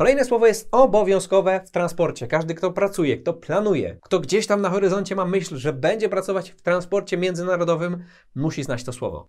Kolejne słowo jest obowiązkowe w transporcie. Każdy, kto pracuje, kto planuje, kto gdzieś tam na horyzoncie ma myśl, że będzie pracować w transporcie międzynarodowym, musi znać to słowo.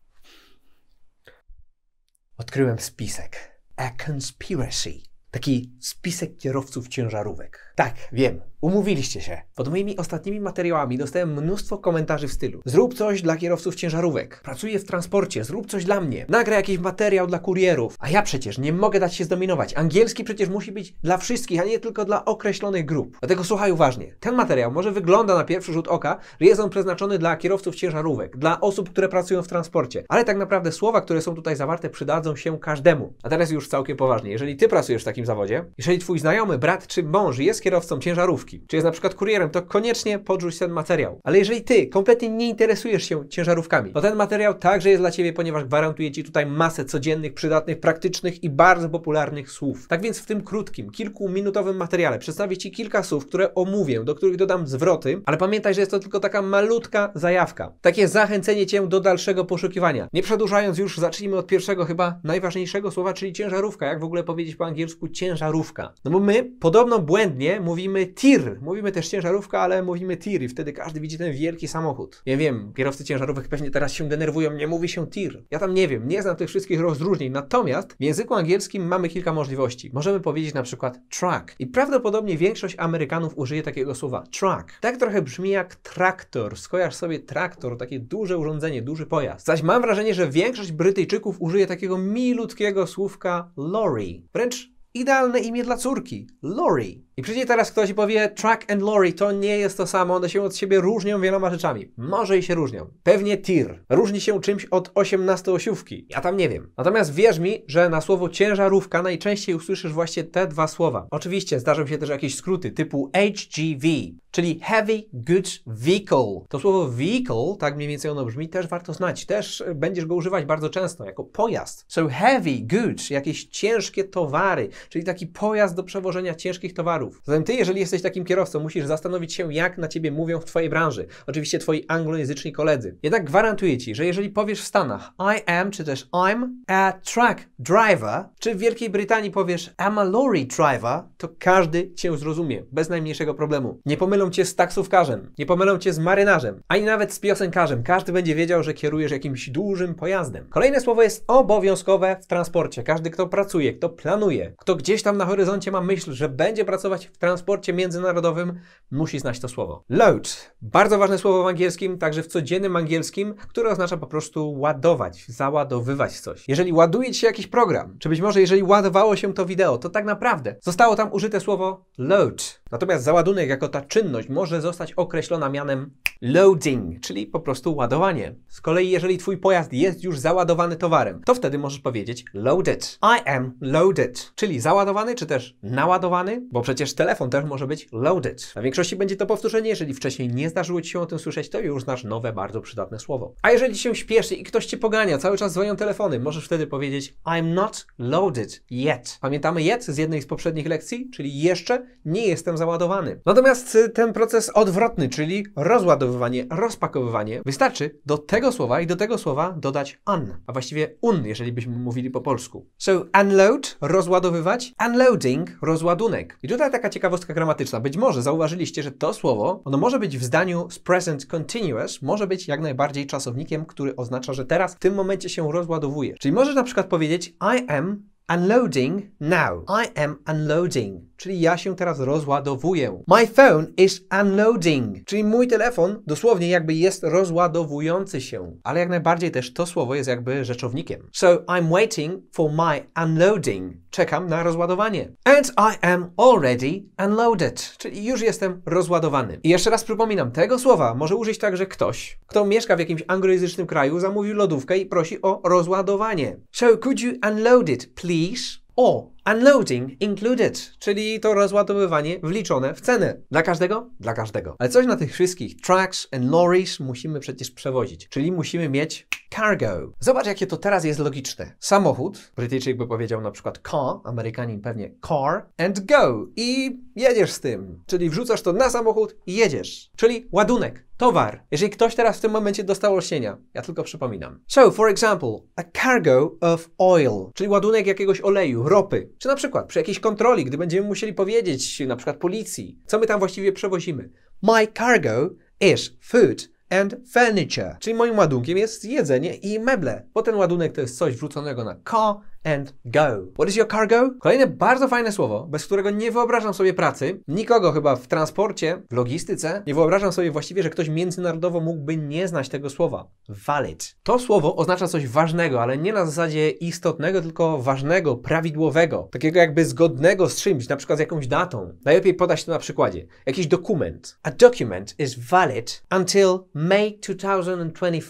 Odkryłem spisek. A conspiracy taki spisek kierowców ciężarówek. Tak, wiem, umówiliście się. Pod moimi ostatnimi materiałami dostałem mnóstwo komentarzy w stylu zrób coś dla kierowców ciężarówek, pracuję w transporcie, zrób coś dla mnie, Nagra jakiś materiał dla kurierów, a ja przecież nie mogę dać się zdominować. Angielski przecież musi być dla wszystkich, a nie tylko dla określonych grup. Dlatego słuchaj uważnie. Ten materiał może wygląda na pierwszy rzut oka, że jest on przeznaczony dla kierowców ciężarówek, dla osób, które pracują w transporcie, ale tak naprawdę słowa, które są tutaj zawarte przydadzą się każdemu. A teraz już całkiem poważnie, jeżeli ty pracujesz w takim takim zawodzie. Jeżeli twój znajomy, brat czy mąż jest kierowcą ciężarówki, czy jest na przykład kurierem, to koniecznie podrzuć ten materiał. Ale jeżeli ty kompletnie nie interesujesz się ciężarówkami, to ten materiał także jest dla ciebie, ponieważ gwarantuje ci tutaj masę codziennych, przydatnych, praktycznych i bardzo popularnych słów. Tak więc w tym krótkim, kilkuminutowym materiale przedstawię ci kilka słów, które omówię, do których dodam zwroty, ale pamiętaj, że jest to tylko taka malutka zajawka. Takie zachęcenie cię do dalszego poszukiwania. Nie przedłużając już, zacznijmy od pierwszego chyba najważniejszego słowa, czyli ciężarówka. Jak w ogóle powiedzieć po angielsku ciężarówka. No bo my podobno błędnie mówimy tir, mówimy też ciężarówka, ale mówimy tir i wtedy każdy widzi ten wielki samochód. Ja wiem, kierowcy ciężarówek pewnie teraz się denerwują, nie mówi się tir. Ja tam nie wiem, nie znam tych wszystkich rozróżnień, natomiast w języku angielskim mamy kilka możliwości. Możemy powiedzieć na przykład truck i prawdopodobnie większość Amerykanów użyje takiego słowa truck. Tak trochę brzmi jak traktor, skojarz sobie traktor, takie duże urządzenie, duży pojazd. Zaś mam wrażenie, że większość Brytyjczyków użyje takiego milutkiego słówka lorry. Wręcz Idealne imię dla córki Lori. I przyjdzie teraz ktoś i powie, Track and Lorry to nie jest to samo, one się od siebie różnią wieloma rzeczami. Może i się różnią. Pewnie tir różni się czymś od 18 osiówki. Ja tam nie wiem. Natomiast wierz mi, że na słowo ciężarówka najczęściej usłyszysz właśnie te dwa słowa. Oczywiście zdarzą się też jakieś skróty typu HGV, czyli Heavy Goods Vehicle. To słowo vehicle, tak mniej więcej ono brzmi, też warto znać. Też e, będziesz go używać bardzo często jako pojazd. So heavy goods, jakieś ciężkie towary, czyli taki pojazd do przewożenia ciężkich towarów klientów. Zatem ty, jeżeli jesteś takim kierowcą, musisz zastanowić się, jak na ciebie mówią w twojej branży. Oczywiście twoi anglojęzyczni koledzy. Jednak gwarantuję ci, że jeżeli powiesz w Stanach I am, czy też I'm a truck driver, czy w Wielkiej Brytanii powiesz I'm a lorry driver, to każdy cię zrozumie, bez najmniejszego problemu. Nie pomylą cię z taksówkarzem, nie pomylą cię z marynarzem, ani nawet z piosenkarzem. Każdy będzie wiedział, że kierujesz jakimś dużym pojazdem. Kolejne słowo jest obowiązkowe w transporcie. Każdy, kto pracuje, kto planuje, kto gdzieś tam na horyzoncie ma myśl, że będzie pracować w transporcie międzynarodowym, musi znać to słowo. Load. Bardzo ważne słowo w angielskim, także w codziennym angielskim, które oznacza po prostu ładować, załadowywać coś. Jeżeli ładuje ci jakiś program, czy być może jeżeli ładowało się to wideo, to tak naprawdę zostało tam użyte słowo load. Natomiast załadunek jako ta czynność może zostać określona mianem loading, czyli po prostu ładowanie. Z kolei, jeżeli Twój pojazd jest już załadowany towarem, to wtedy możesz powiedzieć loaded. I am loaded, czyli załadowany czy też naładowany, bo przecież telefon też może być loaded. Na większości będzie to powtórzenie, jeżeli wcześniej nie zdarzyło Ci się o tym słyszeć, to już znasz nowe, bardzo przydatne słowo. A jeżeli się śpieszy i ktoś Cię pogania, cały czas dzwonią telefony, możesz wtedy powiedzieć I'm not loaded yet. Pamiętamy yet z jednej z poprzednich lekcji, czyli jeszcze nie jestem załadowany. Natomiast y, ten proces odwrotny, czyli rozładowanie, przeładowywanie, rozpakowywanie, wystarczy do tego słowa i do tego słowa dodać un, a właściwie un, jeżeli byśmy mówili po polsku. So unload, rozładowywać, unloading, rozładunek. I tutaj taka ciekawostka gramatyczna. Być może zauważyliście, że to słowo, ono może być w zdaniu z present continuous, może być jak najbardziej czasownikiem, który oznacza, że teraz w tym momencie się rozładowuje. Czyli możesz na przykład powiedzieć I am unloading now. I am unloading czyli ja się teraz rozładowuję. My phone is unloading, czyli mój telefon dosłownie jakby jest rozładowujący się. Ale jak najbardziej też to słowo jest jakby rzeczownikiem. So I'm waiting for my unloading. Czekam na rozładowanie. And I am already unloaded, czyli już jestem rozładowany. I jeszcze raz przypominam, tego słowa może użyć także ktoś, kto mieszka w jakimś anglojęzycznym kraju, zamówił lodówkę i prosi o rozładowanie. So could you unload it, please? O, Unloading included, czyli to rozładowywanie wliczone w cenę. Dla każdego? Dla każdego. Ale coś na tych wszystkich trucks and lorries musimy przecież przewozić, czyli musimy mieć cargo. Zobacz, jakie to teraz jest logiczne. Samochód, Brytyjczyk by powiedział na przykład car, Amerykanin pewnie car, and go. I jedziesz z tym, czyli wrzucasz to na samochód i jedziesz. Czyli ładunek, Towar. Jeżeli ktoś teraz w tym momencie dostał olśnienia, ja tylko przypominam. So, for example, a cargo of oil, czyli ładunek jakiegoś oleju, ropy. Czy na przykład przy jakiejś kontroli, gdy będziemy musieli powiedzieć na przykład policji, co my tam właściwie przewozimy. My cargo is food and furniture. Czyli moim ładunkiem jest jedzenie i meble, bo ten ładunek to jest coś wrzuconego na car, and go. What is your cargo? Kolejne bardzo fajne słowo, bez którego nie wyobrażam sobie pracy, nikogo chyba w transporcie, w logistyce, nie wyobrażam sobie właściwie, że ktoś międzynarodowo mógłby nie znać tego słowa. Valid. To słowo oznacza coś ważnego, ale nie na zasadzie istotnego, tylko ważnego, prawidłowego, takiego jakby zgodnego z czymś, na przykład z jakąś datą. Najlepiej podać to na przykładzie. Jakiś dokument. A document is valid until May 2025.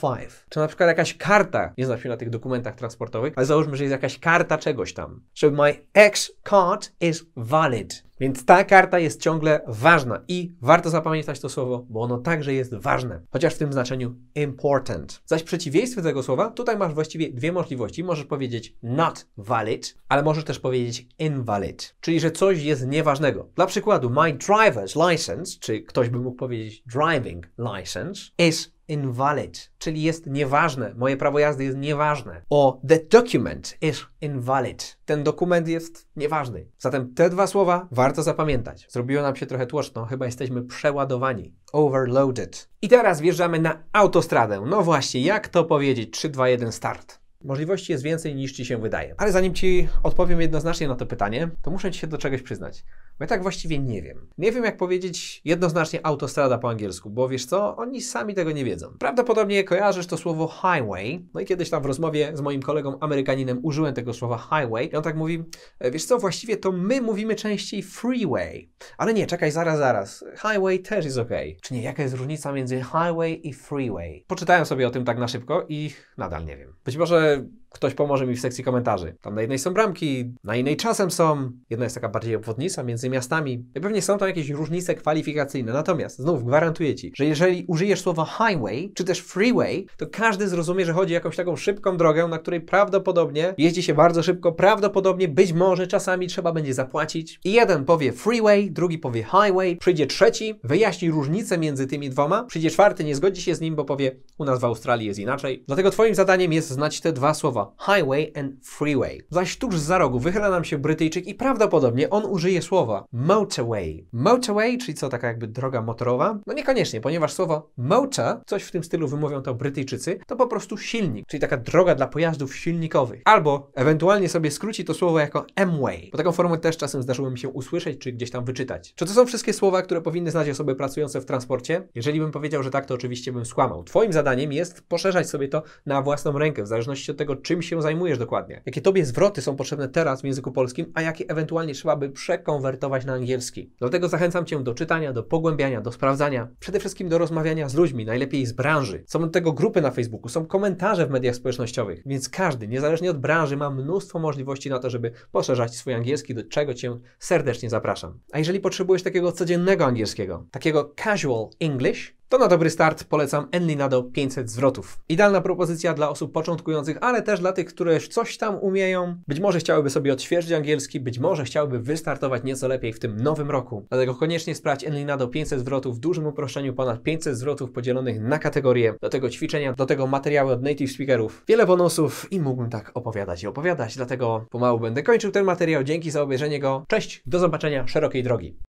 To na przykład jakaś karta, nie znam się na tych dokumentach transportowych, ale załóżmy, że jest jakaś karta czegoś tam. So my ex card is valid. Więc ta karta jest ciągle ważna i warto zapamiętać to słowo, bo ono także jest ważne, chociaż w tym znaczeniu important. Zaś w przeciwieństwie tego słowa, tutaj masz właściwie dwie możliwości. Możesz powiedzieć not valid, ale możesz też powiedzieć invalid, czyli że coś jest nieważnego. Dla przykładu, my driver's license, czy ktoś by mógł powiedzieć driving license, is invalid, czyli jest nieważne. Moje prawo jazdy jest nieważne. O the document is invalid. Ten dokument jest nieważny. Zatem te dwa słowa warto zapamiętać. Zrobiło nam się trochę tłoczno, chyba jesteśmy przeładowani. Overloaded. I teraz wjeżdżamy na autostradę. No właśnie, jak to powiedzieć? 3, 2, 1, start. Możliwości jest więcej niż ci się wydaje. Ale zanim ci odpowiem jednoznacznie na to pytanie, to muszę ci się do czegoś przyznać. Bo ja tak właściwie nie wiem. Nie wiem, jak powiedzieć jednoznacznie autostrada po angielsku, bo wiesz co, oni sami tego nie wiedzą. Prawdopodobnie kojarzysz to słowo highway. No i kiedyś tam w rozmowie z moim kolegą Amerykaninem użyłem tego słowa highway. I on tak mówi, e, wiesz co, właściwie to my mówimy częściej freeway. Ale nie, czekaj, zaraz, zaraz. Highway też jest okay. Czy nie, jaka jest różnica między highway i freeway? Poczytałem sobie o tym tak na szybko i nadal nie wiem. Być może to ktoś pomoże mi w sekcji komentarzy. Tam na jednej są bramki, na innej czasem są, jedna jest taka bardziej obwodnica między miastami. I pewnie są tam jakieś różnice kwalifikacyjne. Natomiast znów gwarantuję ci, że jeżeli użyjesz słowa highway czy też freeway, to każdy zrozumie, że chodzi o jakąś taką szybką drogę, na której prawdopodobnie jeździ się bardzo szybko, prawdopodobnie być może czasami trzeba będzie zapłacić. I jeden powie freeway, drugi powie highway, przyjdzie trzeci, wyjaśni różnicę między tymi dwoma, przyjdzie czwarty, nie zgodzi się z nim, bo powie u nas w Australii jest inaczej. Dlatego twoim zadaniem jest znać te dwa słowa słowa highway and freeway. Zaś tuż za rogu wychyla nam się Brytyjczyk i prawdopodobnie on użyje słowa motorway. Motorway, czyli co, taka jakby droga motorowa? No niekoniecznie, ponieważ słowo motor, coś w tym stylu wymówią to Brytyjczycy, to po prostu silnik, czyli taka droga dla pojazdów silnikowych. Albo ewentualnie sobie skróci to słowo jako M-way, bo taką formę też czasem zdarzyło mi się usłyszeć czy gdzieś tam wyczytać. Czy to są wszystkie słowa, które powinny znać osoby pracujące w transporcie? Jeżeli bym powiedział, że tak, to oczywiście bym skłamał. Twoim zadaniem jest poszerzać sobie to na własną rękę, w zależności od tego, czy czym się zajmujesz dokładnie, jakie tobie zwroty są potrzebne teraz w języku polskim, a jakie ewentualnie trzeba by przekonwertować na angielski. Dlatego zachęcam cię do czytania, do pogłębiania, do sprawdzania, przede wszystkim do rozmawiania z ludźmi, najlepiej z branży. Są do tego grupy na Facebooku, są komentarze w mediach społecznościowych, więc każdy, niezależnie od branży, ma mnóstwo możliwości na to, żeby poszerzać swój angielski, do czego cię serdecznie zapraszam. A jeżeli potrzebujesz takiego codziennego angielskiego, takiego casual English, to na dobry start polecam Enlinado do 500 zwrotów. Idealna propozycja dla osób początkujących, ale też dla tych, które już coś tam umieją. Być może chciałyby sobie odświeżyć angielski, być może chciałyby wystartować nieco lepiej w tym nowym roku. Dlatego koniecznie sprawdź Enlinado do 500 zwrotów w dużym uproszczeniu ponad 500 zwrotów podzielonych na kategorie. Do tego ćwiczenia, do tego materiały od native speakerów. Wiele bonusów i mógłbym tak opowiadać i opowiadać, dlatego pomału będę kończył ten materiał. Dzięki za obejrzenie go. Cześć, do zobaczenia, szerokiej drogi.